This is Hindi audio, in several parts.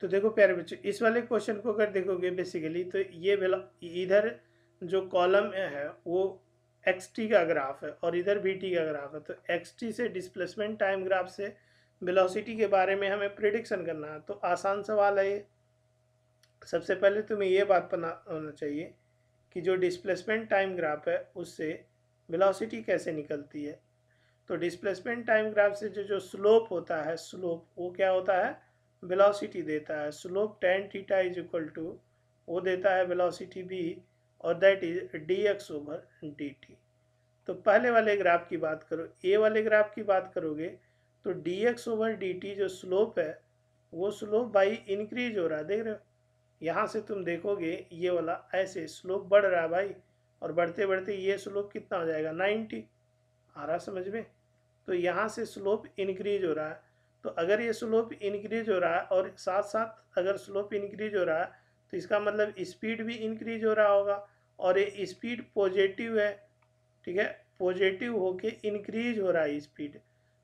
तो देखो प्यारे बच्चों इस वाले क्वेश्चन को अगर देखोगे बेसिकली तो ये वाला इधर जो कॉलम है वो एक्स टी का ग्राफ है और इधर वी टी का ग्राफ है तो एक्स टी से डिस्प्लेसमेंट टाइम ग्राफ से वेलोसिटी के बारे में हमें प्रिडिक्शन करना है तो आसान सवाल है ये सबसे पहले तुम्हें ये बात पता होना चाहिए कि जो डिस्प्लेसमेंट टाइम ग्राफ है उससे वेलोसिटी कैसे निकलती है तो डिस्प्लेसमेंट टाइम ग्राफ से जो जो स्लोप होता है स्लोप वो क्या होता है वेलोसिटी देता है slope tan theta is equal to वो देता है वेलोसिटी बी और that is D X over D T तो पहले वाले ग्राफ की बात करो ए वाले ग्राफ की बात करोगे तो D X over D T जो स्लोप है वो स्लोप भाई इंक्रीज हो रहा है देख रहे हो यहाँ से तुम देखोगे ये वाला ऐसे स्लोप बढ़ रहा है भाई और बढ़ते बढ़ते ये स्लोप कितना हो जाएगा नाइन्टी आ रहा समझ में तो यहाँ से स्लोप इंक्रीज हो रहा है तो अगर ये स्लोप इंक्रीज हो रहा है और साथ साथ अगर स्लोप इंक्रीज हो रहा है तो इसका मतलब स्पीड भी इंक्रीज हो रहा होगा और ये स्पीड पॉजिटिव है ठीक है पॉजिटिव होके इंक्रीज हो रहा है स्पीड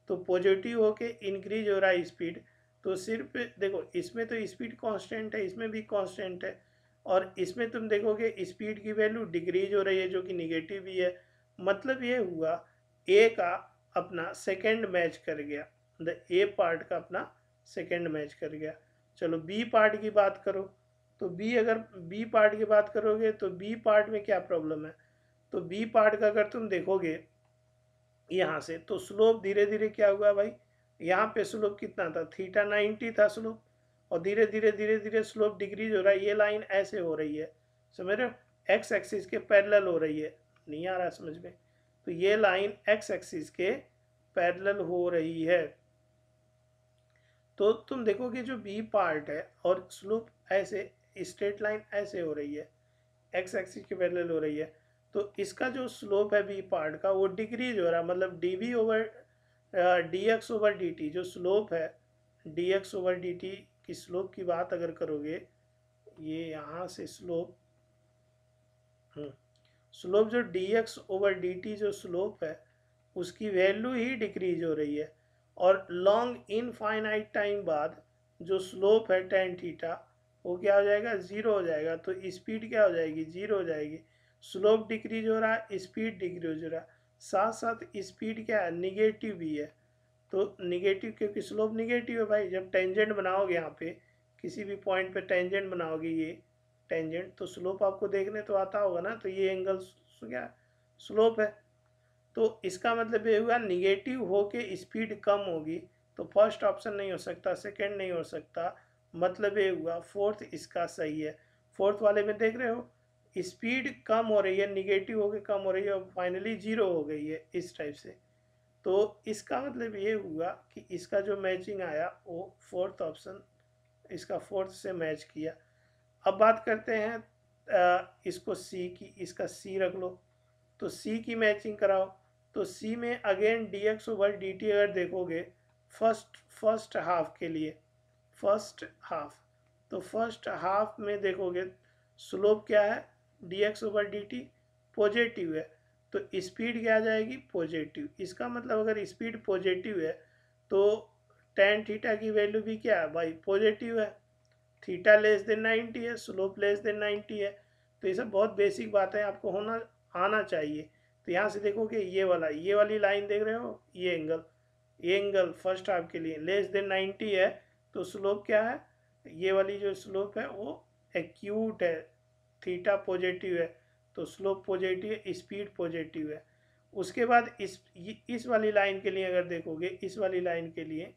तो पॉजिटिव होके इंक्रीज हो रहा है स्पीड तो सिर्फ देखो इसमें तो स्पीड कांस्टेंट है इसमें भी कांस्टेंट है और इसमें तुम देखोगे स्पीड की वैल्यू डिक्रीज हो रही है जो कि निगेटिव भी है मतलब ये हुआ ए का अपना सेकेंड मैच कर गया द ए पार्ट का अपना सेकेंड मैच कर गया चलो बी पार्ट की बात करो तो बी अगर बी पार्ट की बात करोगे तो बी पार्ट में क्या प्रॉब्लम है तो बी पार्ट का अगर तुम देखोगे यहाँ से तो स्लोप धीरे धीरे क्या हुआ भाई यहाँ पे स्लोप कितना था थीटा नाइन्टी था स्लोप और धीरे धीरे धीरे धीरे स्लोप डिग्रीज हो रहा है ये लाइन ऐसे हो रही है समझ रहे हो एक्स एक्सिस के पैरेलल हो रही है नहीं आ रहा समझ में तो ये लाइन एक्स एक्सिस के पैरेलल हो रही है तो तुम देखोगे जो बी पार्ट है और स्लोप ऐसे स्ट्रेट लाइन ऐसे हो रही है एक्स एक्सिस के पैरेलल हो रही है तो इसका जो स्लोप है बी पार्ट का वो डिक्रीज हो रहा है मतलब D V over D X over D T जो स्लोप है D X over D T की स्लोप की बात अगर करोगे ये यहाँ से स्लोप हम्म, स्लोप जो D X over D T जो स्लोप है उसकी वैल्यू ही डिक्रीज हो रही है और लॉन्ग इनफाइनाइट टाइम बाद जो स्लोप है टेन थीटा वो क्या हो जाएगा ज़ीरो हो जाएगा तो स्पीड क्या हो जाएगी ज़ीरो हो जाएगी स्लोप डिक्रीज हो रहा है स्पीड डिक्रीज हो रहा है साथ साथ स्पीड क्या है निगेटिव भी है तो निगेटिव क्योंकि स्लोप निगेटिव है भाई जब टेंजेंट बनाओगे यहाँ पे किसी भी पॉइंट पे टेंजेंट बनाओगे ये टेंजेंट तो स्लोप आपको देखने तो आता होगा ना तो ये एंगल क्या स्लोप है तो इसका मतलब ये हुआ निगेटिव हो के स्पीड कम होगी तो फर्स्ट ऑप्शन नहीं हो सकता सेकेंड नहीं हो सकता मतलब ये हुआ फोर्थ इसका सही है फोर्थ वाले में देख रहे हो स्पीड कम हो रही है निगेटिव होके कम हो रही है और फाइनली जीरो हो गई है इस टाइप से तो इसका मतलब ये हुआ कि इसका जो मैचिंग आया वो फोर्थ ऑप्शन इसका फोर्थ से मैच किया अब बात करते हैं आ, इसको सी की इसका सी रख लो तो सी की मैचिंग कराओ तो सी में again D X over D T अगर देखोगे फर्स्ट फर्स्ट हाफ के लिए फर्स्ट हाफ तो फर्स्ट हाफ में देखोगे स्लोप क्या है D X over D T positive है तो स्पीड क्या आ जाएगी पॉजिटिव इसका मतलब अगर स्पीड पॉजिटिव है तो टेन थीटा की वैल्यू भी क्या है भाई पॉजिटिव है थीटा लेस देन नाइन्टी है स्लोप लेस देन नाइन्टी है तो ये सब बहुत बेसिक बातें आपको होना आना चाहिए तो यहाँ से देखोगे ये वाला ये वाली लाइन देख रहे हो ये एंगल ये एंगल फर्स्ट हाफ के लिए लेस देन नाइन्टी है तो स्लोप क्या है ये वाली जो स्लोप है वो एक्यूट है थीटा पॉजिटिव है तो स्लोप पॉजिटिव है स्पीड पॉजिटिव है उसके बाद इस इस वाली लाइन के लिए अगर देखोगे इस वाली लाइन के लिए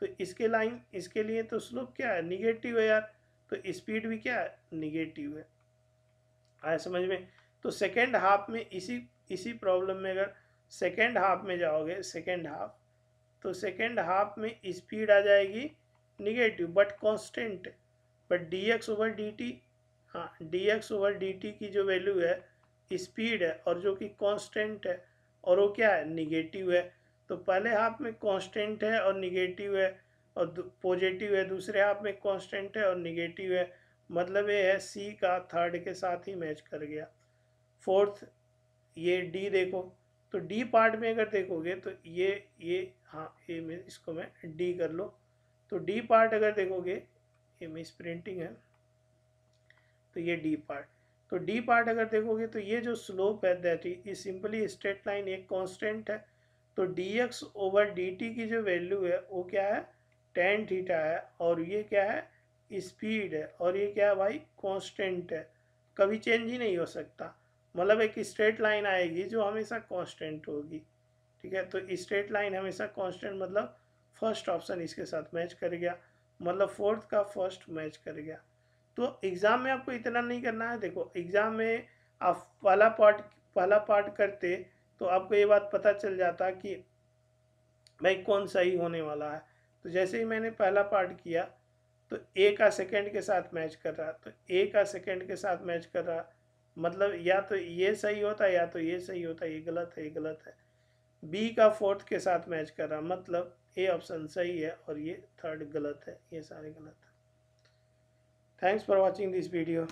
तो इसके लाइन इसके लिए तो स्लोप क्या है निगेटिव है यार तो स्पीड भी क्या है निगेटिव है आया समझ में तो सेकेंड हाफ में इसी इसी प्रॉब्लम में अगर सेकेंड हाफ में जाओगे सेकेंड हाफ तो सेकेंड हाफ में स्पीड आ जाएगी negative but constant but D X over D T हाँ D X over D T की जो वैल्यू है स्पीड है और जो कि कांस्टेंट है और वो क्या है निगेटिव है तो पहले हाफ में कांस्टेंट है और निगेटिव है और पॉजिटिव है दूसरे हाफ में कांस्टेंट है और निगेटिव है मतलब ये है सी का थर्ड के साथ ही मैच कर गया फोर्थ ये डी देखो तो डी पार्ट में अगर देखोगे तो ये ये हाँ ये मैं इसको मैं डी कर लो तो डी पार्ट अगर देखोगे ये मिस प्रिंटिंग है तो ये डी पार्ट तो डी पार्ट अगर देखोगे तो ये जो स्लोप है that is simply straight line एक कांस्टेंट है तो D X over D T की जो वैल्यू है वो क्या है टेन थीटा है और ये क्या है स्पीड है और ये क्या है भाई कॉन्स्टेंट है कभी चेंज ही नहीं हो सकता मतलब एक स्ट्रेट लाइन आएगी जो हमेशा कांस्टेंट होगी ठीक है तो स्ट्रेट लाइन हमेशा कांस्टेंट मतलब फर्स्ट ऑप्शन इसके साथ मैच कर गया मतलब फोर्थ का फर्स्ट मैच कर गया तो एग्ज़ाम में आपको इतना नहीं करना है देखो एग्ज़ाम में आप पहला पार्ट पहला पार्ट करते तो आपको ये बात पता चल जाता कि भाई कौन सही होने वाला है तो जैसे ही मैंने पहला पार्ट किया तो ए का सेकेंड के साथ मैच कर रहा तो ए का सेकेंड के साथ मैच कर रहा मतलब या तो ये सही होता है या तो ये सही होता है ये गलत है ये गलत है बी का फोर्थ के साथ मैच कर रहा मतलब ए ऑप्शन सही है और ये थर्ड गलत है ये सारे गलत है thanks for watching this video